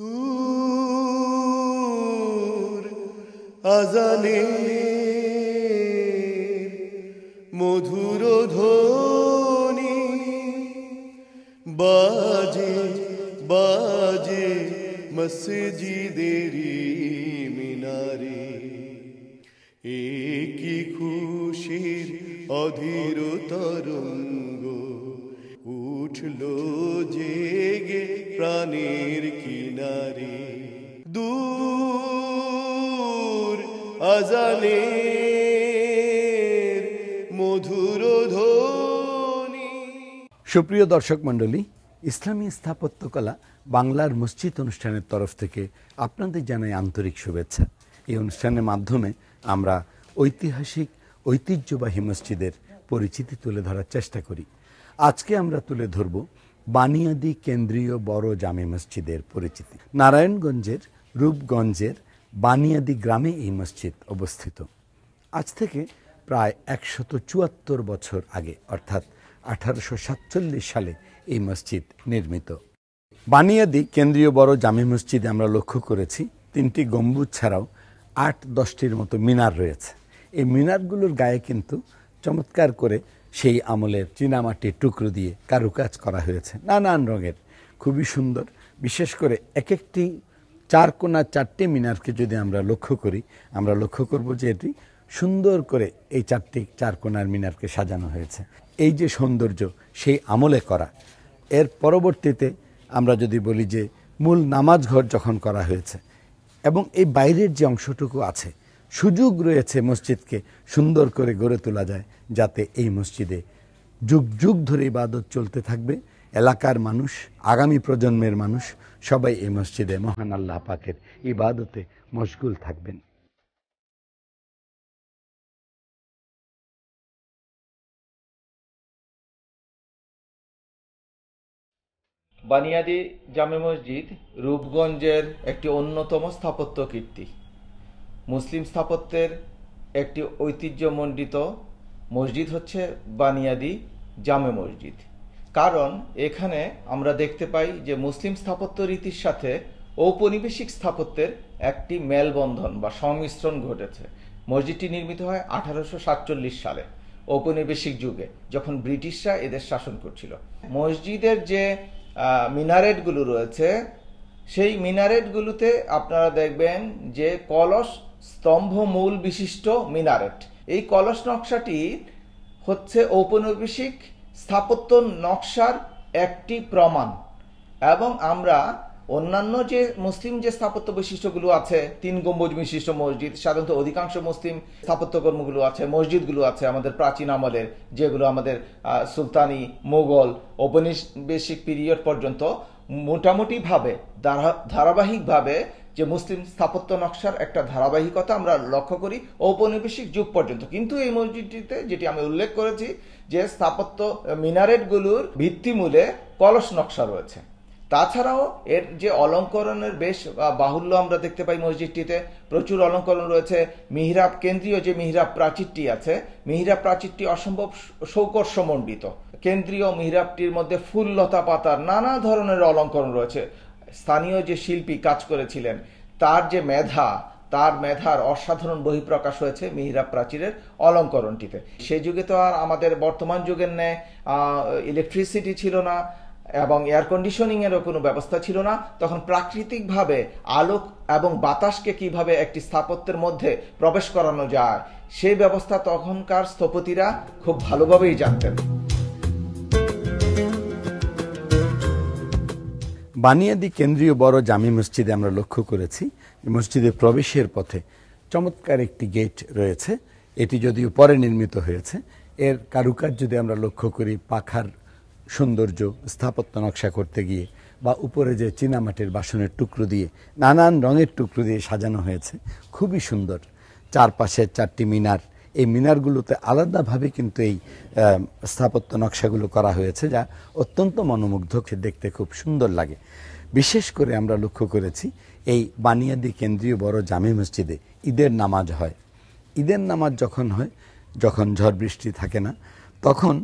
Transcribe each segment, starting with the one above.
দূর আজানে মধুর ধনি বাজে বাজে মসজিদেরি মিনারে এ খুশির অধীর তরঙ্গ উঠল জেগে প্রাণের কিনারে দূর আজানে মধুর ধ্বনি সুপ্রিয় দর্শক মণ্ডলী ইসলামী স্থাপত্যকলা বাংলার মসজিদ অনুষ্ঠানের তরফ থেকে আপনাদের জানাই আন্তরিক শুভেচ্ছা এই অনুষ্ঠানের মাধ্যমে আমরা ঐতিহাসিক ঐতিহ্যবাহী মসজিদের পরিচিতি তুলে ধরার চেষ্টা করি আজকে আমরা তুলে ধরব বানিয়াদি কেন্দ্রীয় বড় জামে মসজিদের পরিচিতি নারায়ণগঞ্জের রূপগঞ্জের বানিয়াদি গ্রামে এই মসজিদ অবস্থিত আজ থেকে প্রায় একশত চুয়াত্তর বছর আগে অর্থাৎ আঠারোশো সাতচল্লিশ সালে এই মসজিদ নির্মিত বানিয়াদি কেন্দ্রীয় বড় জামে মসজিদে আমরা লক্ষ্য করেছি তিনটি গম্বুজ ছাড়াও আট দশটির মতো মিনার রয়েছে এই মিনারগুলোর গায়ে কিন্তু চমৎকার করে সেই আমলের চীনামাটির টুকরো দিয়ে কারুকাজ করা হয়েছে নানান রঙের খুবই সুন্দর বিশেষ করে এক একটি চার কোনা চারটি মিনারকে যদি আমরা লক্ষ্য করি আমরা লক্ষ্য করব যে এটি সুন্দর করে এই চারটি চার কোনার মিনারকে সাজানো হয়েছে এই যে সৌন্দর্য সেই আমলে করা এর পরবর্তীতে আমরা যদি বলি যে মূল নামাজ ঘর যখন করা হয়েছে এবং এই বাইরের যে অংশটুকু আছে সুযোগ রয়েছে মসজিদকে সুন্দর করে গড়ে তোলা যায় যাতে এই মসজিদে যুগ যুগ ধরে ইবাদত চলতে থাকবে এলাকার মানুষ আগামী প্রজন্মের মানুষ সবাই এই মসজিদে মহান আল্লাহ পাকের ইবাদতে মশগুল থাকবেন বানিয়াদি জামে মসজিদ রূপগঞ্জের একটি অন্যতম স্থাপত্য কীর্তি মুসলিম স্থাপত্যের একটি ঐতিহ্যমণ্ডিত মসজিদ হচ্ছে বানিয়াদি জামে মসজিদ কারণ এখানে আমরা দেখতে পাই যে মুসলিম স্থাপত্য রীতির সাথে ঔপনিবেশিক স্থাপত্যের একটি মেলবন্ধন বা সংমিশ্রণ ঘটেছে মসজিদটি নির্মিত হয় আঠারোশো সালে ঔপনিবেশিক যুগে যখন ব্রিটিশরা এদের শাসন করছিল মসজিদের যে মিনারেটগুলো রয়েছে সেই মিনারেটগুলোতে আপনারা দেখবেন যে কলস স্তম্ভ মূল বিশিষ্ট মিনারেট এই কলস নকশাটি হচ্ছে ঔপনিবেশিক স্থাপত্য নকশার একটি প্রমাণ এবং আমরা অন্যান্য যে মুসলিম যে স্থাপত্য বৈশিষ্ট্যগুলো আছে তিন গম্বুজ বিশিষ্ট মসজিদ সাধারণত অধিকাংশ মুসলিম স্থাপত্যকর্মগুলো আছে মসজিদগুলো আছে আমাদের প্রাচীন আমলের যেগুলো আমাদের সুলতানি মোগল ঔপনিবেশিক পিরিয়ড পর্যন্ত মোটামুটিভাবে ধারাবাহিকভাবে যে মুসলিম স্থাপত্য নকশার একটা ধারাবাহিকতা আমরা লক্ষ্য করি ঔপনিবেশিক যুগ পর্যন্ত কিন্তু এই মসজিদটিতে যেটি আমি উল্লেখ করেছি যে স্থাপত্য মিনারেটগুলোর ভিত্তিমূলে কলস নকশা রয়েছে তাছাড়াও এর যে অলঙ্করণের বেশ বাহুল্য আমরা দেখতে পাই মসজিদটিতে প্রচুর অলঙ্করণ রয়েছে মিহরাব কেন্দ্রীয় যে মিহরাব প্রাচীরটি আছে মিহরাব প্রাচীরটি অসম্ভব সৌকর্ষমণ্ডিত কেন্দ্রীয় মিহরাবটির মধ্যে ফুল লতা পাতার নানা ধরনের অলঙ্করণ রয়েছে স্থানীয় যে শিল্পী কাজ করেছিলেন তার যে মেধা তার মেধার অসাধারণ বহিঃপ্রকাশ হয়েছে মিহিরা প্রাচীরের অলঙ্করণটিতে সে যুগে তো আর আমাদের বর্তমান যুগের ন্যায় ইলেকট্রিসিটি ছিল না এবং এয়ার কন্ডিশনিংয়েরও কোনো ব্যবস্থা ছিল না তখন প্রাকৃতিকভাবে আলোক এবং বাতাসকে কিভাবে একটি স্থাপত্যের মধ্যে প্রবেশ করানো যায় সেই ব্যবস্থা তখনকার স্থপতিরা খুব ভালোভাবেই জানতেন বানিয়াদি কেন্দ্রীয় বড় জামি মসজিদে আমরা লক্ষ্য করেছি মসজিদে প্রবেশের পথে চমৎকার একটি গেট রয়েছে এটি যদিও পরে নির্মিত হয়েছে এর কারুকাজ যদি আমরা লক্ষ্য করি পাখার সৌন্দর্য স্থাপত্য নকশা করতে গিয়ে বা উপরে যে চীনামাটির বাসনের টুকরো দিয়ে নানান রঙের টুকরো দিয়ে সাজানো হয়েছে খুবই সুন্দর চারপাশে চারটি মিনার এই মিনারগুলোতে আলাদাভাবে কিন্তু এই স্থাপত্য নকশাগুলো করা হয়েছে যা অত্যন্ত মনোমুগ্ধ দেখতে খুব সুন্দর লাগে বিশেষ করে আমরা লক্ষ্য করেছি এই বানিয়াদি কেন্দ্রীয় বড় জামে মসজিদে ঈদের নামাজ হয় ঈদের নামাজ যখন হয় যখন ঝড় বৃষ্টি থাকে না তখন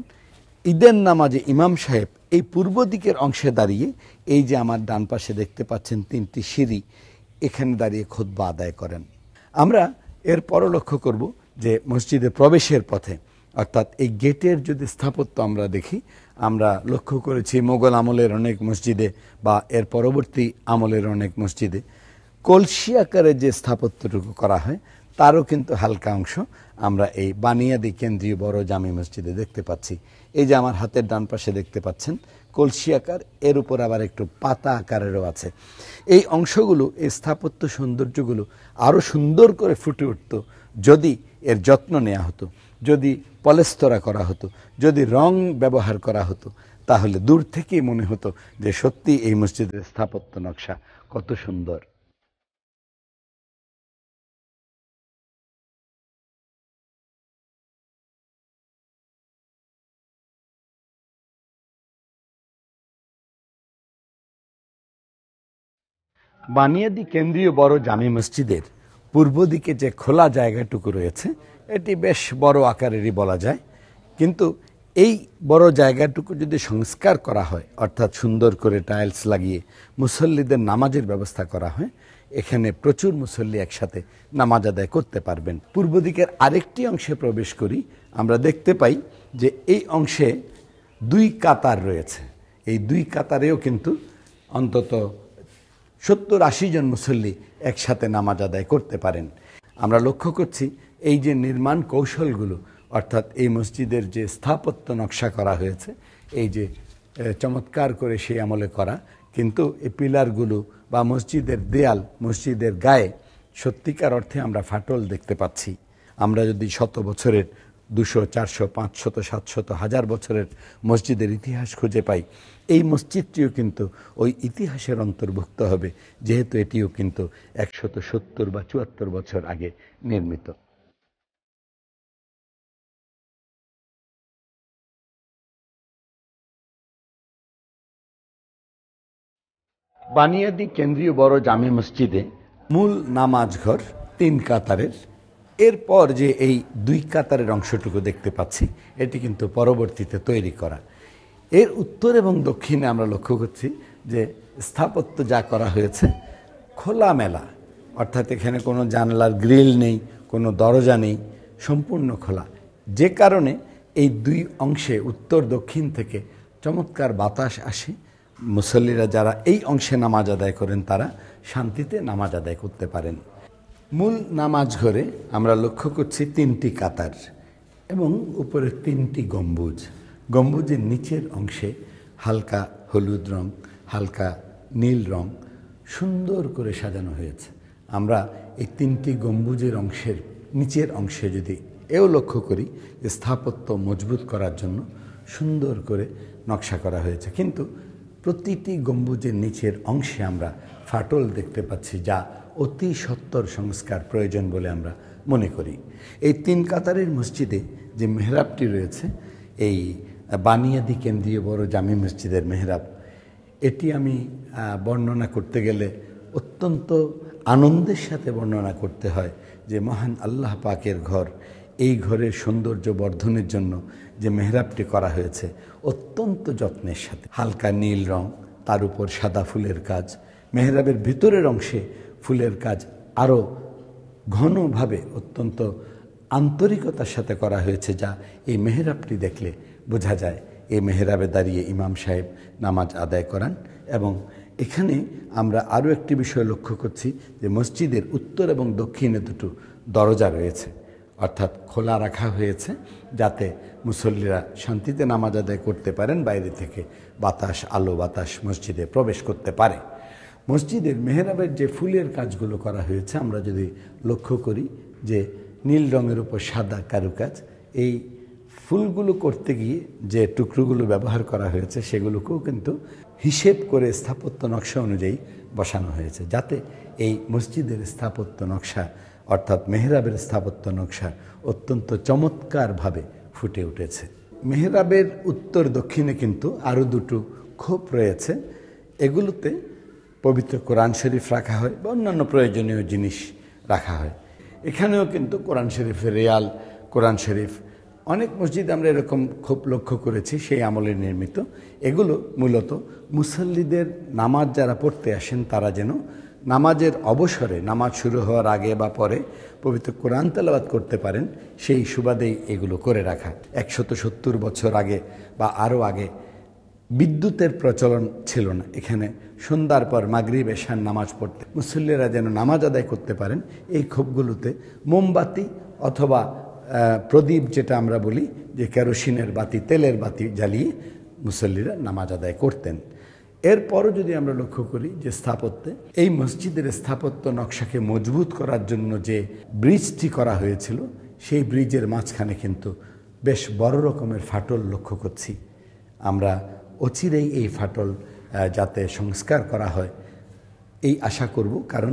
ঈদের নামাজে ইমাম সাহেব এই পূর্ব দিকের অংশে দাঁড়িয়ে এই যে আমার ডান পাশে দেখতে পাচ্ছেন তিনটি সিঁড়ি এখানে দাঁড়িয়ে বা আদায় করেন আমরা এর পরও লক্ষ্য করব যে মসজিদে প্রবেশের পথে অর্থাৎ এই গেটের যদি স্থাপত্য আমরা দেখি আমরা লক্ষ্য করেছি মোগল আমলের অনেক মসজিদে বা এর পরবর্তী আমলের অনেক মসজিদে কলসি আকারে যে স্থাপত্যটুকু করা হয় তারও কিন্তু হালকা অংশ আমরা এই বানিয়াদি কেন্দ্রীয় বড় জামি মসজিদে দেখতে পাচ্ছি এই যে আমার হাতের ডান পাশে দেখতে পাচ্ছেন কলসি আকার এর উপর আবার একটু পাতা আকারেরও আছে এই অংশগুলো এই স্থাপত্য সৌন্দর্যগুলো আরও সুন্দর করে ফুটে উঠত যদি এর যত্ন নেওয়া হতো যদি পলেস্তরা করা হতো যদি রং ব্যবহার করা হতো তাহলে দূর থেকেই মনে হতো যে সত্যি এই মসজিদের স্থাপত্য নকশা কত সুন্দর বানিয়াদি কেন্দ্রীয় বড় জামি মসজিদের পূর্ব দিকে যে খোলা জায়গাটুকু রয়েছে এটি বেশ বড় আকারেরই বলা যায় কিন্তু এই বড় জায়গাটুকু যদি সংস্কার করা হয় অর্থাৎ সুন্দর করে টাইলস লাগিয়ে মুসল্লিদের নামাজের ব্যবস্থা করা হয় এখানে প্রচুর মুসল্লি একসাথে নামাজ আদায় করতে পারবেন পূর্ব দিকের আরেকটি অংশে প্রবেশ করি আমরা দেখতে পাই যে এই অংশে দুই কাতার রয়েছে এই দুই কাতারেও কিন্তু অন্তত সত্তর আশি জন মুসল্লি একসাথে নামাজ আদায় করতে পারেন আমরা লক্ষ্য করছি এই যে নির্মাণ কৌশলগুলো অর্থাৎ এই মসজিদের যে স্থাপত্য নকশা করা হয়েছে এই যে চমৎকার করে সেই আমলে করা কিন্তু এই পিলারগুলো বা মসজিদের দেয়াল মসজিদের গায়ে সত্যিকার অর্থে আমরা ফাটল দেখতে পাচ্ছি আমরা যদি শত বছরের দুশো চারশো পাঁচশত সাতশত হাজার বছরের মসজিদের ইতিহাস খুঁজে পাই এই মসজিদটিও কিন্তু ওই ইতিহাসের অন্তর্ভুক্ত হবে যেহেতু এটিও কিন্তু একশত সত্তর বা চুয়াত্তর বছর আগে নির্মিত বানিয়াদি কেন্দ্রীয় বড় জামে মসজিদে মূল নামাজ ঘর তিন কাতারের এরপর যে এই দুই কাতারের অংশটুকু দেখতে পাচ্ছি এটি কিন্তু পরবর্তীতে তৈরি করা এর উত্তর এবং দক্ষিণে আমরা লক্ষ্য করছি যে স্থাপত্য যা করা হয়েছে খোলামেলা অর্থাৎ এখানে কোনো জানলার গ্রিল নেই কোনো দরজা নেই সম্পূর্ণ খোলা যে কারণে এই দুই অংশে উত্তর দক্ষিণ থেকে চমৎকার বাতাস আসে মুসল্লিরা যারা এই অংশে নামাজ আদায় করেন তারা শান্তিতে নামাজ আদায় করতে পারেন মূল নামাজ ঘরে আমরা লক্ষ্য করছি তিনটি কাতার এবং উপরে তিনটি গম্বুজ গম্বুজের নিচের অংশে হালকা হলুদ রং হালকা নীল রং সুন্দর করে সাজানো হয়েছে আমরা এই তিনটি গম্বুজের অংশের নিচের অংশে যদি এও লক্ষ্য করি যে স্থাপত্য মজবুত করার জন্য সুন্দর করে নকশা করা হয়েছে কিন্তু প্রতিটি গম্বুজের নিচের অংশে আমরা ফাটল দেখতে পাচ্ছি যা অতি সত্তর সংস্কার প্রয়োজন বলে আমরা মনে করি এই তিন কাতারের মসজিদে যে মেহরাবটি রয়েছে এই বানিয়াদি কেন্দ্রীয় বড় জামি মসজিদের মেহরাব এটি আমি বর্ণনা করতে গেলে অত্যন্ত আনন্দের সাথে বর্ণনা করতে হয় যে মহান আল্লাহ পাকের ঘর এই ঘরের সৌন্দর্য বর্ধনের জন্য যে মেহরাবটি করা হয়েছে অত্যন্ত যত্নের সাথে হালকা নীল রং তার উপর সাদা ফুলের কাজ মেহরাবের ভিতরের অংশে ফুলের কাজ আরও ঘনভাবে অত্যন্ত আন্তরিকতার সাথে করা হয়েছে যা এই মেহরাবটি দেখলে বোঝা যায় এই মেহরাবে দাঁড়িয়ে ইমাম সাহেব নামাজ আদায় করান এবং এখানে আমরা আরও একটি বিষয় লক্ষ্য করছি যে মসজিদের উত্তর এবং দক্ষিণে দুটো দরজা রয়েছে অর্থাৎ খোলা রাখা হয়েছে যাতে মুসল্লিরা শান্তিতে নামাজ আদায় করতে পারেন বাইরে থেকে বাতাস আলো বাতাস মসজিদে প্রবেশ করতে পারে মসজিদের মেহরাবের যে ফুলের কাজগুলো করা হয়েছে আমরা যদি লক্ষ্য করি যে নীল রঙের উপর সাদা কারুকাজ এই ফুলগুলো করতে গিয়ে যে টুকরোগুলো ব্যবহার করা হয়েছে সেগুলোকেও কিন্তু হিসেব করে স্থাপত্য নকশা অনুযায়ী বসানো হয়েছে যাতে এই মসজিদের স্থাপত্য নকশা অর্থাৎ মেহরাবের স্থাপত্য নকশা অত্যন্ত চমৎকারভাবে ফুটে উঠেছে মেহরাবের উত্তর দক্ষিণে কিন্তু আরও দুটো ক্ষোভ রয়েছে এগুলোতে পবিত্র কোরআন শরীফ রাখা হয় বা অন্যান্য প্রয়োজনীয় জিনিস রাখা হয় এখানেও কিন্তু কোরআন শরীফের রেয়াল কোরআন শরীফ অনেক মসজিদ আমরা এরকম খুব লক্ষ্য করেছি সেই আমলে নির্মিত এগুলো মূলত মুসল্লিদের নামাজ যারা পড়তে আসেন তারা যেন নামাজের অবসরে নামাজ শুরু হওয়ার আগে বা পরে পবিত্র কোরআন তালাবাদ করতে পারেন সেই সুবাদেই এগুলো করে রাখা একশত সত্তর বছর আগে বা আরও আগে বিদ্যুতের প্রচলন ছিল না এখানে সন্ধ্যার পর মাগরিব এসান নামাজ পড়তে মুসল্লিরা যেন নামাজ আদায় করতে পারেন এই ক্ষোভগুলোতে মোমবাতি অথবা প্রদীপ যেটা আমরা বলি যে কেরোসিনের বাতি তেলের বাতি জ্বালিয়ে মুসল্লিরা নামাজ আদায় করতেন এরপরও যদি আমরা লক্ষ্য করি যে স্থাপত্যে এই মসজিদের স্থাপত্য নকশাকে মজবুত করার জন্য যে ব্রিজটি করা হয়েছিল সেই ব্রিজের মাঝখানে কিন্তু বেশ বড় রকমের ফাটল লক্ষ্য করছি আমরা অচিরেই এই ফাটল যাতে সংস্কার করা হয় এই আশা করব কারণ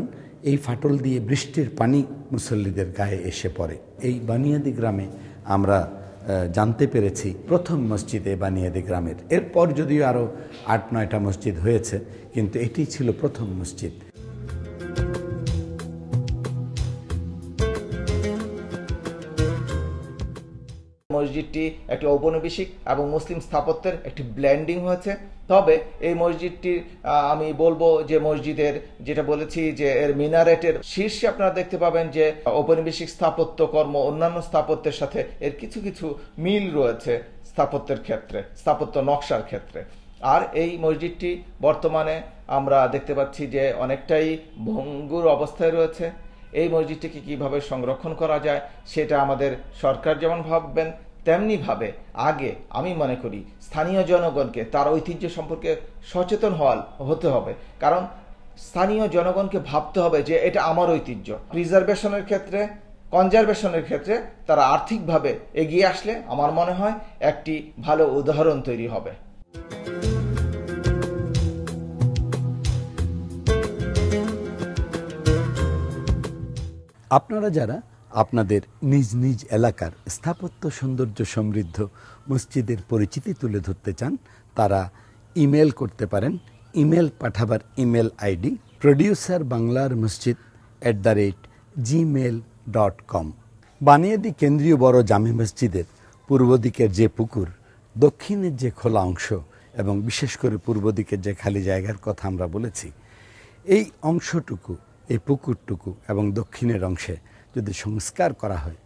এই ফাটল দিয়ে বৃষ্টির পানি মুসল্লিদের গায়ে এসে পড়ে এই বানিয়াদি গ্রামে আমরা জানতে পেরেছি প্রথম মসজিদ এই বানিয়াদি গ্রামের এরপর যদিও আরও আট নয়টা মসজিদ হয়েছে কিন্তু এটি ছিল প্রথম মসজিদ মসজিদটি একটি ঔপনিবেশিক এবং মুসলিম স্থাপত্যের একটি ব্ল্যান্ডিং হয়েছে তবে এই মসজিদটির আমি বলবো যে মসজিদের যেটা বলেছি যে এর মিনারেটের শীর্ষে আপনারা দেখতে পাবেন যে ঔপনিবেশিক স্থাপত্য কর্ম অন্যান্য স্থাপত্যের সাথে এর কিছু কিছু মিল রয়েছে স্থাপত্যের ক্ষেত্রে স্থাপত্য নকশার ক্ষেত্রে আর এই মসজিদটি বর্তমানে আমরা দেখতে পাচ্ছি যে অনেকটাই ভঙ্গুর অবস্থায় রয়েছে এই মসজিদটিকে কিভাবে সংরক্ষণ করা যায় সেটা আমাদের সরকার যেমন ভাববেন তেমনিভাবে আগে আমি মনে করি স্থানীয় জনগণকে তার ঐতিহ্য সম্পর্কে সচেতন হওয়াল হতে হবে কারণ স্থানীয় জনগণকে ভাবতে হবে যে এটা আমার ঐতিহ্য প্রিজার্ভেশনের ক্ষেত্রে কনজারভেশনের ক্ষেত্রে তারা আর্থিকভাবে এগিয়ে আসলে আমার মনে হয় একটি ভালো উদাহরণ তৈরি হবে আপনারা যারা আপনাদের নিজ নিজ এলাকার স্থাপত্য সৌন্দর্য সমৃদ্ধ মসজিদের পরিচিতি তুলে ধরতে চান তারা ইমেল করতে পারেন ইমেল পাঠাবার ইমেল আইডি প্রডিউসার বাংলার মসজিদ at the rate Gmail dot com বানিয়াদি কেন্দ্রীয় বড় জামে মসজিদের পূর্ব দিকের যে পুকুর দক্ষিণের যে খোলা অংশ এবং বিশেষ করে পূর্ব দিকের যে খালি জায়গার কথা আমরা বলেছি এই অংশটুকু এই পুকুরটুকু এবং দক্ষিণের অংশে যদি সংস্কার করা হয়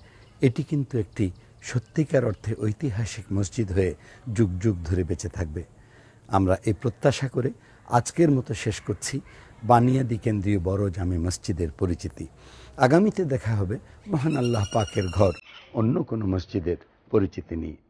এটি কিন্তু একটি সত্যিকার অর্থে ঐতিহাসিক মসজিদ হয়ে যুগ যুগ ধরে বেঁচে থাকবে আমরা এই প্রত্যাশা করে আজকের মতো শেষ করছি বানিয়াদি কেন্দ্রীয় বড় জামে মসজিদের পরিচিতি আগামীতে দেখা হবে মহান আল্লাহ পাকের ঘর অন্য কোনো মসজিদের পরিচিতি নিয়ে